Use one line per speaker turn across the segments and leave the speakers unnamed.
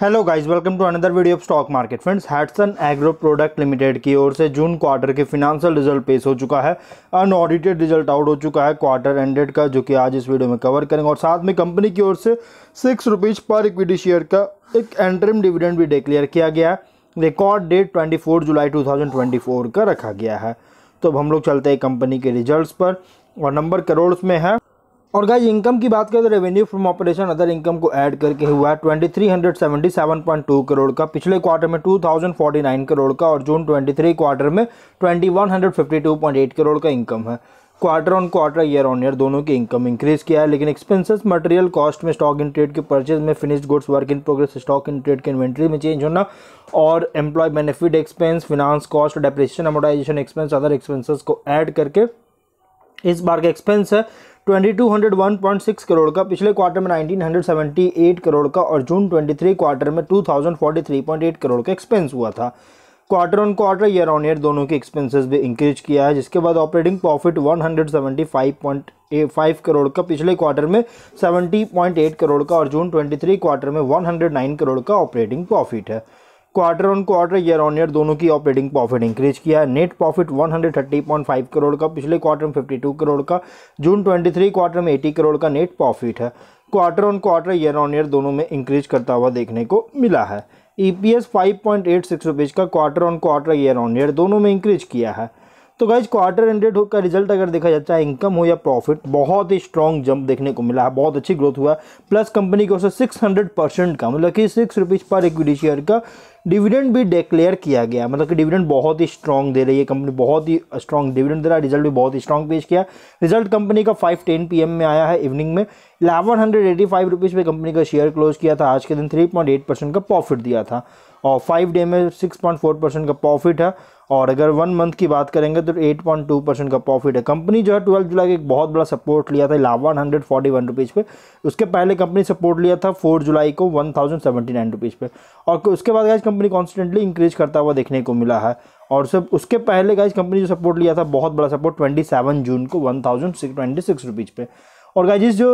hello guys welcome to another video of stock market friends Hatsun agro product limited की ओर से June quarter के financial result पेश हो चुका है अनऑडिटेड रिजल्ट आउट हो चुका है क्वार्टर एंडेड का जो कि आज इस वीडियो में कवर करेंगे और साथ में कंपनी की ओर से सिक्स रुपीज़ पर इक्विटी शेयर का एक एंट्रम डिविडेंड भी डिक्लेयर किया गया है रिकॉर्ड डेट ट्वेंटी जुलाई टू का रखा गया है तो अब हम लोग चलते हैं कंपनी के रिजल्ट पर और नंबर करोड़ में है और गाइज इनकम की बात करें तो revenue from operation other income को ऐड करके हुआ है टू करोड़ का पिछले क्वार्टर में 2049 करोड़ का और जून 23 क्वार्टर में 2152.8 करोड़ का इनकम है quarter on quarter year on year दोनों की इनकम इंक्रीज किया है लेकिन एक्सपेंसेस मटेरियल कॉस्ट में स्टॉक इन ट्रेड के परचेज में finished goods work in progress stock in trade के इन्वेंट्री में चेंज होना और employ benefit expense finance cost depreciation amortization expense other expenses को ऐड करके इस बार का एक्सपेंस है 2201.6 करोड़ का पिछले क्वार्टर में 1978 करोड़ का और जून 23 क्वार्टर में 2043.8 करोड़ का एक्सपेंस हुआ था quarter on quarter year on year दोनों के एक्सपेंसेस भी इंक्रीज किया है जिसके बाद ऑपरेटिंग प्रॉफिट 175.5 करोड़ का पिछले क्वार्टर में 70.8 करोड़ का और जून 23 क्वार्टर में 109 करोड़ का ऑपरेटिंग प्रॉफिट है quarter on quarter year on year दोनों की ऑपरेटिंग प्रॉफिट इंक्रीज किया है नेट प्रॉफिट 130.5 करोड़ का पिछले क्वार्टर में 52 करोड़ का जून 23 क्वार्टर में 80 करोड़ का नेट प्रॉफिट है quarter on quarter year on year दोनों में इंक्रीज करता हुआ देखने को मिला है E P S five point eight six rupees का quarter on quarter year on year दोनों में इंक्रीज किया है तो गाइज क्वार्टर एंडेड का रिजल्ट अगर देखा जाए चाहे इनकम हो या प्रॉफिट बहुत ही स्ट्रॉन्ग जंप देखने को मिला है बहुत अच्छी ग्रोथ हुआ है प्लस कंपनी की ओर से सिक्स हंड्रेड परसेंट का मतलब कि सिक्स रुपीज़ पर इक्विटी शेयर का डिविडेंड भी डिक्लेयर किया गया मतलब कि डिविडेंड बहुत ही स्ट्रॉन्ग दे रही है कंपनी बहुत ही स्ट्रॉन्ग डिविडेंड दे रहा है रिजल्ट भी बहुत ही स्ट्रॉन्ग पेश किया रिजल्ट कंपनी का फाइव टेन पी में आया है इवनिंग में eleven hundred eighty five rupees पर कंपनी का शेयर क्लोज किया था आज के दिन थ्री पॉइंट एट परसेंट का प्रॉफिट दिया था और फाइव डे में सिक्स पॉइंट फोर परसेंट का प्रॉफिट है और अगर वन मंथ की बात करेंगे तो एट पॉइंट टू परसेंट का प्रॉफिट है कंपनी जो है ट्वेल्थ जुलाई का एक बहुत बड़ा सपोर्ट लिया था eleven hundred forty one rupees पर उसके पहले कंपनी सपोर्ट लिया था फोर जुलाई को one thousand seventy nine rupees पर और उसके बाद आज कंपनी कॉन्स्टेंटली इंक्रीज करता हुआ देखने को मिला है और सब उसके पहले गाइज कंपनी जो सपोर्ट लिया था बहुत बड़ा सपोर्ट ट्वेंटी जून को वन थाउजेंड पे और गाइज जो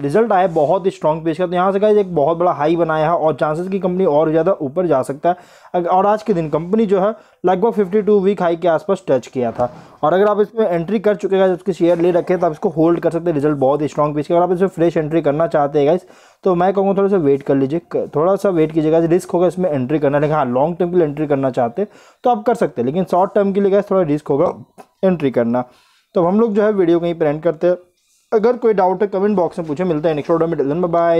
रिजल्ट आया बहुत ही स्ट्रॉन्ग पेश का तो यहाँ से गाइज एक बहुत बड़ा हाई बनाया है और चांसेस की कंपनी और ज़्यादा ऊपर जा सकता है और आज के दिन कंपनी जो है लगभग फिफ्टी टू वीक हाई के आसपास टच किया था और अगर आप इसमें एंट्री कर चुके हैं उसके शेयर ले रखे तो आप इसको होल्ड कर सकते हैं रिजल्ट बहुत ही स्ट्रॉन्ग पेश का अगर आप इसमें फ्रेश एंट्री करना चाहते हैं गाइज तो मैं कहूँगा थोड़ा सा वेट कर लीजिए थोड़ा सा वेट कीजिएगा रिस्क होगा इसमें एंट्री करना लेकिन हाँ लॉन्ग टर्म के लिए एंट्री करना चाहते तो आप कर सकते हैं लेकिन शॉर्ट टर्म के लिए गाइज थोड़ा रिस्क होगा एंट्री करना तो हम लोग जो है वीडियो कहीं पर एंड करते हैं अगर कोई डाउट है कमेंट बॉक्स में पूछे मिलता है नेक्स्ट ऑर्डर में डिलन बाय